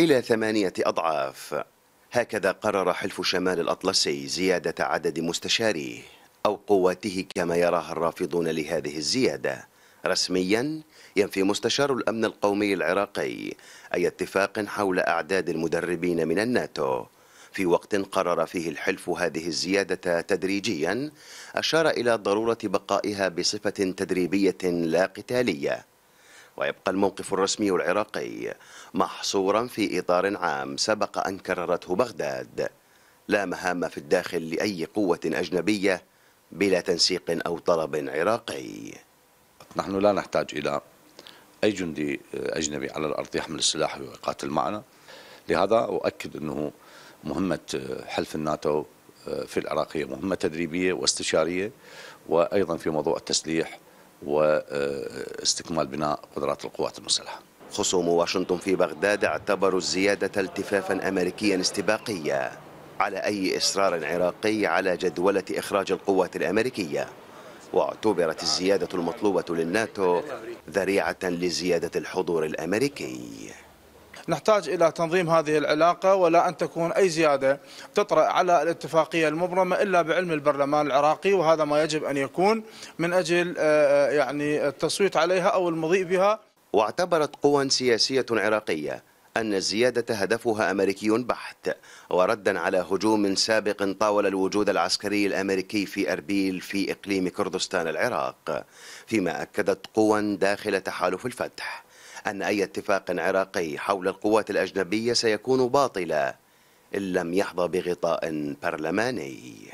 إلى ثمانية أضعاف هكذا قرر حلف شمال الأطلسي زيادة عدد مستشاريه أو قواته كما يراها الرافضون لهذه الزيادة رسميا ينفي مستشار الأمن القومي العراقي أي اتفاق حول أعداد المدربين من الناتو في وقت قرر فيه الحلف هذه الزيادة تدريجيا أشار إلى ضرورة بقائها بصفة تدريبية لا قتالية ويبقى الموقف الرسمي العراقي محصورا في إطار عام سبق أن كررته بغداد لا مهام في الداخل لأي قوة أجنبية بلا تنسيق أو طلب عراقي نحن لا نحتاج إلى أي جندي أجنبي على الأرض يحمل السلاح ويقاتل معنا لهذا أؤكد أنه مهمة حلف الناتو في العراق هي مهمة تدريبية واستشارية وأيضا في موضوع التسليح واستكمال بناء قدرات القوات المسلحه. خصوم واشنطن في بغداد اعتبروا الزياده التفافا امريكيا استباقيا على اي اصرار عراقي على جدوله اخراج القوات الامريكيه. واعتبرت الزياده المطلوبه للناتو ذريعه لزياده الحضور الامريكي. نحتاج إلى تنظيم هذه العلاقة ولا أن تكون أي زيادة تطرأ على الاتفاقية المبرمة إلا بعلم البرلمان العراقي وهذا ما يجب أن يكون من أجل آه، آه، يعني التصويت عليها أو المضيء بها واعتبرت قوى سياسية عراقية أن الزيادة هدفها أمريكي بحت وردا على هجوم سابق طاول الوجود العسكري الأمريكي في أربيل في إقليم كردستان العراق فيما أكدت قوى داخل تحالف الفتح أن أي اتفاق عراقي حول القوات الأجنبية سيكون باطلا إن لم يحظى بغطاء برلماني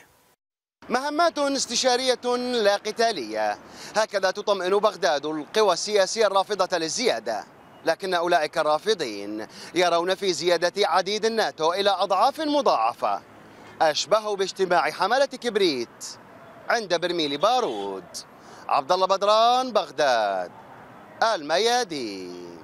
مهمات استشارية لا قتالية هكذا تطمئن بغداد القوى السياسية الرافضة للزيادة لكن أولئك الرافضين يرون في زيادة عديد الناتو إلى أضعاف مضاعفة أشبه باجتماع حملة كبريت عند برميل بارود عبد الله بدران بغداد الميادين